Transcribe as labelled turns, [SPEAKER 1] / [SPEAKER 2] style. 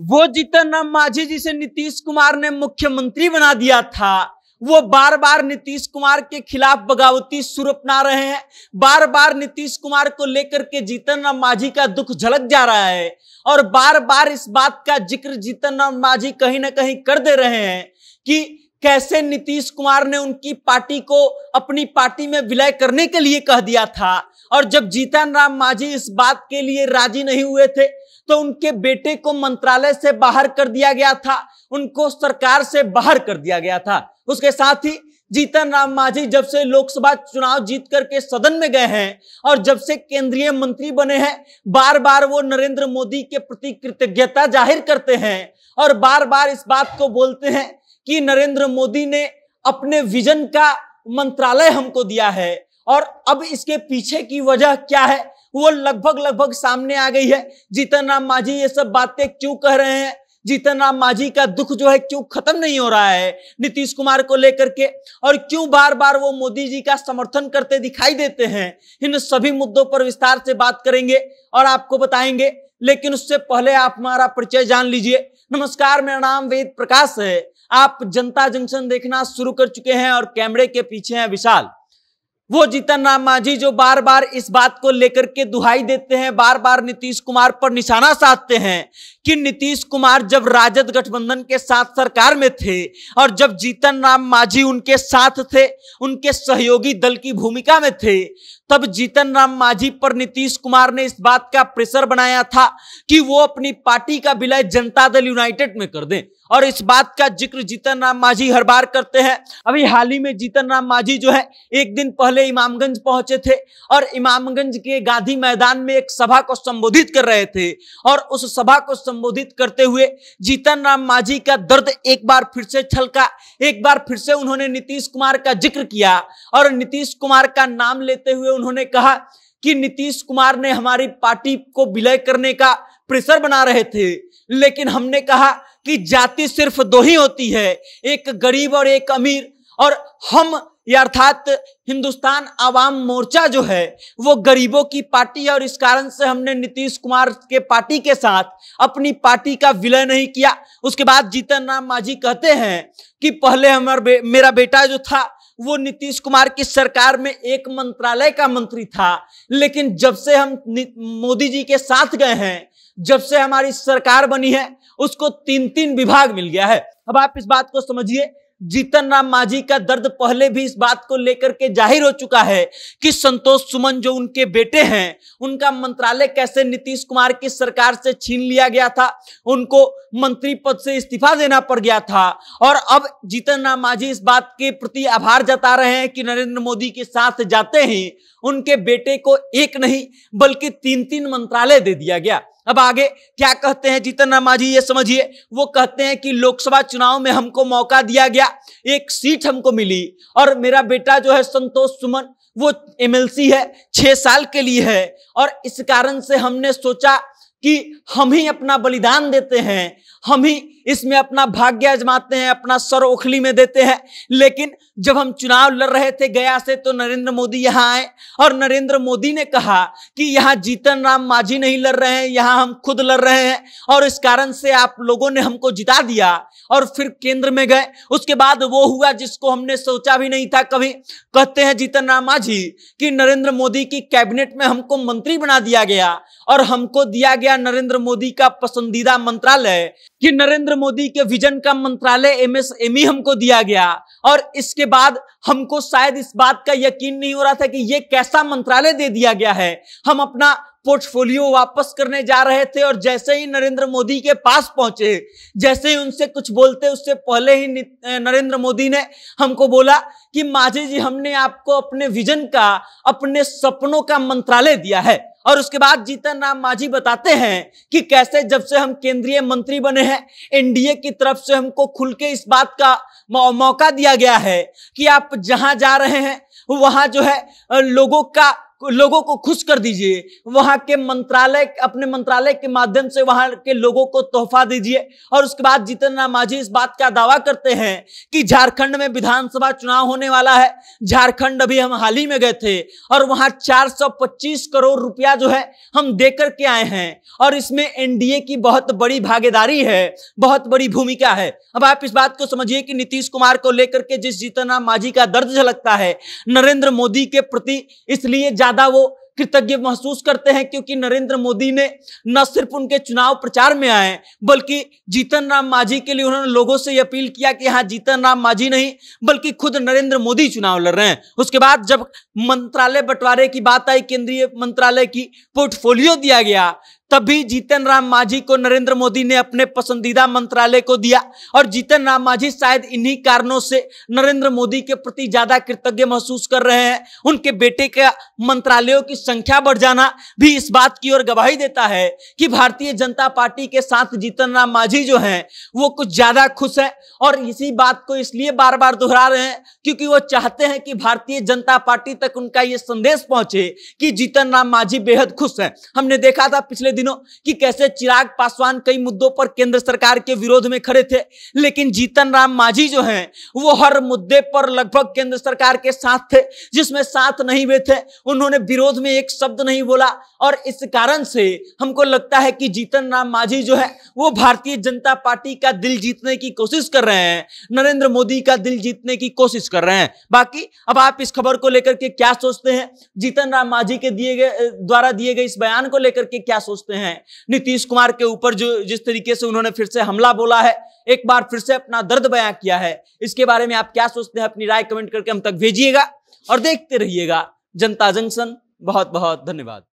[SPEAKER 1] वो जीतन मांझी जी से नीतीश कुमार ने मुख्यमंत्री बना दिया था वो बार बार नीतीश कुमार के खिलाफ बगावती सुर अपना रहे हैं बार बार नीतीश कुमार को लेकर के जीतन राम मांझी का दुख झलक जा रहा है और बार बार इस बात का जिक्र जीतन राम मांझी कहीं ना कहीं कर दे रहे हैं कि कैसे नीतीश कुमार ने उनकी पार्टी को अपनी पार्टी में विलय करने के लिए कह दिया था और जब जीतन राम मांझी इस बात के लिए राजी नहीं हुए थे तो उनके बेटे को मंत्रालय से बाहर कर दिया गया था उनको सरकार से बाहर कर दिया गया था उसके साथ ही जीतन राम मांझी जब से लोकसभा चुनाव जीत करके सदन में गए हैं और जब से केंद्रीय मंत्री बने हैं बार बार वो नरेंद्र मोदी के प्रति कृतज्ञता जाहिर करते हैं और बार बार इस बात को बोलते हैं कि नरेंद्र मोदी ने अपने विजन का मंत्रालय हमको दिया है और अब इसके पीछे की वजह क्या है वो लगभग लगभग सामने आ गई है जीतन राम मांझी ये सब बातें क्यों कह रहे हैं जीतन राम मांझी का दुख जो है क्यों खत्म नहीं हो रहा है नीतीश कुमार को लेकर के और क्यों बार बार वो मोदी जी का समर्थन करते दिखाई देते हैं इन सभी मुद्दों पर विस्तार से बात करेंगे और आपको बताएंगे लेकिन उससे पहले आप हमारा परिचय जान लीजिए नमस्कार मेरा नाम वेद प्रकाश है आप जनता जंक्शन देखना शुरू कर चुके हैं और कैमरे के पीछे हैं विशाल वो जीतन राम मांझी जो बार बार इस बात को लेकर के दुहाई देते हैं बार बार नीतीश कुमार पर निशाना साधते हैं कि नीतीश कुमार जब राजद गठबंधन के साथ सरकार में थे और जब जीतन राम मांझी उनके साथ थे उनके सहयोगी दल की भूमिका में थे तब जीतन राम मांझी पर नीतीश कुमार ने इस बात का प्रेशर बनाया था कि वो अपनी पार्टी का विलय जनता दल यूनाइटेड में कर दें और इस बात का जिक्र जीतन राम मांझी हर बार करते हैं अभी हाल ही में जीतन राम मांझी जो है एक दिन पहले इमामगंज पहुंचे थे और इमामगंज के गांधी मैदान में एक सभा को संबोधित कर रहे थे और उस सभा को संबोधित करते हुए जीतन राम मांझी का दर्द एक बार फिर से छलका एक बार फिर से उन्होंने नीतीश कुमार का जिक्र किया और नीतीश कुमार का नाम लेते हुए उन्होंने कहा कि नीतीश कुमार ने हमारी पार्टी को विलय करने का प्रेशर बना रहे थे लेकिन हमने कहा कि जाति सिर्फ दो ही होती है एक गरीब और एक अमीर और हम अर्थात हिंदुस्तान आवाम मोर्चा जो है वो गरीबों की पार्टी है और इस कारण से हमने नीतीश कुमार के पार्टी के साथ अपनी पार्टी का विलय नहीं किया उसके बाद जीतन राम मांझी कहते हैं कि पहले हमारे मेरा बेटा जो था वो नीतीश कुमार की सरकार में एक मंत्रालय का मंत्री था लेकिन जब से हम मोदी जी के साथ गए हैं जब से हमारी सरकार बनी है उसको तीन तीन विभाग मिल गया है अब आप इस बात को समझिए जीतन राम माझी का दर्द पहले भी इस बात को लेकर के जाहिर हो चुका है कि संतोष सुमन जो उनके बेटे हैं उनका मंत्रालय कैसे नीतीश कुमार की सरकार से छीन लिया गया था उनको मंत्री पद से इस्तीफा देना पड़ गया था और अब जीतन राम माझी इस बात के प्रति आभार जता रहे हैं कि नरेंद्र मोदी के साथ जाते ही उनके बेटे को एक नहीं बल्कि तीन तीन मंत्रालय दे दिया गया अब आगे क्या कहते हैं जीतन राम जी ये समझिए वो कहते हैं कि लोकसभा चुनाव में हमको मौका दिया गया एक सीट हमको मिली और मेरा बेटा जो है संतोष सुमन वो एमएलसी है छह साल के लिए है और इस कारण से हमने सोचा कि हम ही अपना बलिदान देते हैं हम ही इसमें अपना भाग्य आजमाते हैं अपना सर ओखली में देते हैं लेकिन जब हम चुनाव लड़ रहे थे गया से तो नरेंद्र मोदी यहाँ आए और नरेंद्र मोदी ने कहा कि यहाँ जीतन राम मांझी नहीं लड़ रहे हैं यहाँ हम खुद लड़ रहे हैं और इस कारण से आप लोगों ने हमको जिता दिया और फिर केंद्र में गए उसके बाद वो हुआ जिसको हमने सोचा भी नहीं था कभी कहते हैं जीतन राम मांझी कि नरेंद्र मोदी की कैबिनेट में हमको मंत्री बना दिया गया और हमको दिया गया नरेंद्र मोदी का पसंदीदा मंत्रालय कि नरेंद्र मोदी के विजन का मंत्रालय एमएसएमई हमको दिया गया और इसके बाद हमको शायद इस बात का यकीन नहीं हो रहा था कि ये कैसा मंत्रालय दे दिया गया है हम अपना पोर्टफोलियो वापस करने जा रहे थे और जैसे ही नरेंद्र मोदी के पास पहुंचे जैसे ही उनसे कुछ बोलते उससे पहले ही नरेंद्र मोदी ने हमको बोला कि माझी जी हमने आपको अपने विजन का अपने सपनों का मंत्रालय दिया है और उसके बाद जीतन राम माझी बताते हैं कि कैसे जब से हम केंद्रीय मंत्री बने हैं एनडीए की तरफ से हमको खुल के इस बात का मौका दिया गया है कि आप जहां जा रहे हैं वहां जो है लोगों का लोगों को खुश कर दीजिए वहां के मंत्रालय अपने मंत्रालय के माध्यम से वहां के लोगों को तोहफा दीजिए और उसके बाद जीतन माझी इस बात का दावा करते हैं कि झारखंड में विधानसभा चुनाव होने वाला है झारखंड अभी हम हाल ही में गए थे और वहां 425 करोड़ रुपया जो है हम देकर के आए हैं और इसमें एनडीए की बहुत बड़ी भागीदारी है बहुत बड़ी भूमिका है अब आप इस बात को समझिए कि नीतीश कुमार को लेकर के जिस जीतन मांझी का दर्द झलकता है नरेंद्र मोदी के प्रति इसलिए ज्यादा वो कृतज्ञ महसूस करते हैं क्योंकि नरेंद्र मोदी ने न सिर्फ उनके चुनाव प्रचार में आए बल्कि जीतन राम माझी के लिए उन्होंने लोगों से अपील किया कि हाँ जीतन राम माझी नहीं बल्कि खुद नरेंद्र मोदी चुनाव लड़ रहे हैं उसके बाद जब मंत्रालय बंटवारे की बात आई केंद्रीय मंत्रालय की पोर्टफोलियो दिया गया तभी जीतन राम मांझी को नरेंद्र मोदी ने अपने पसंदीदा मंत्रालय को दिया और जीतन राम मांझी शायद इन्हीं कारणों से नरेंद्र मोदी के प्रति ज्यादा कृतज्ञ महसूस कर रहे हैं उनके बेटे का मंत्रालयों की संख्या बढ़ जाना भी इस बात की ओर गवाही देता है कि भारतीय जनता पार्टी के साथ जीतन राम मांझी जो है वो कुछ ज्यादा खुश है और इसी बात को इसलिए बार बार दोहरा रहे हैं क्योंकि वो चाहते हैं कि भारतीय जनता पार्टी तक उनका ये संदेश पहुंचे कि जीतन राम मांझी बेहद खुश है हमने देखा था पिछले दिन दिनों कि कैसे चिराग पासवान कई मुद्दों पर केंद्र सरकार के विरोध में खड़े थे लेकिन जीतन राम मांझी जो हैं वो हर मुद्दे पर लगभग केंद्र सरकार के साथ थे जिसमें साथ नहीं हुए थे उन्होंने विरोध में एक शब्द नहीं बोला और इस कारण से हमको लगता है कि जीतन राम मांझी जो है वो भारतीय जनता पार्टी का दिल जीतने की कोशिश कर रहे हैं नरेंद्र मोदी का दिल जीतने की कोशिश कर रहे हैं बाकी अब आप इस खबर को लेकर के क्या सोचते हैं जीतन राम मांझी के दिए गए द्वारा दिए गए इस बयान को लेकर के क्या सोचते हैं सकते हैं नीतीश कुमार के ऊपर जो जिस तरीके से उन्होंने फिर से हमला बोला है एक बार फिर से अपना दर्द बयां किया है इसके बारे में आप क्या सोचते हैं अपनी राय कमेंट करके हम तक भेजिएगा और देखते रहिएगा जनता जंक्शन बहुत बहुत धन्यवाद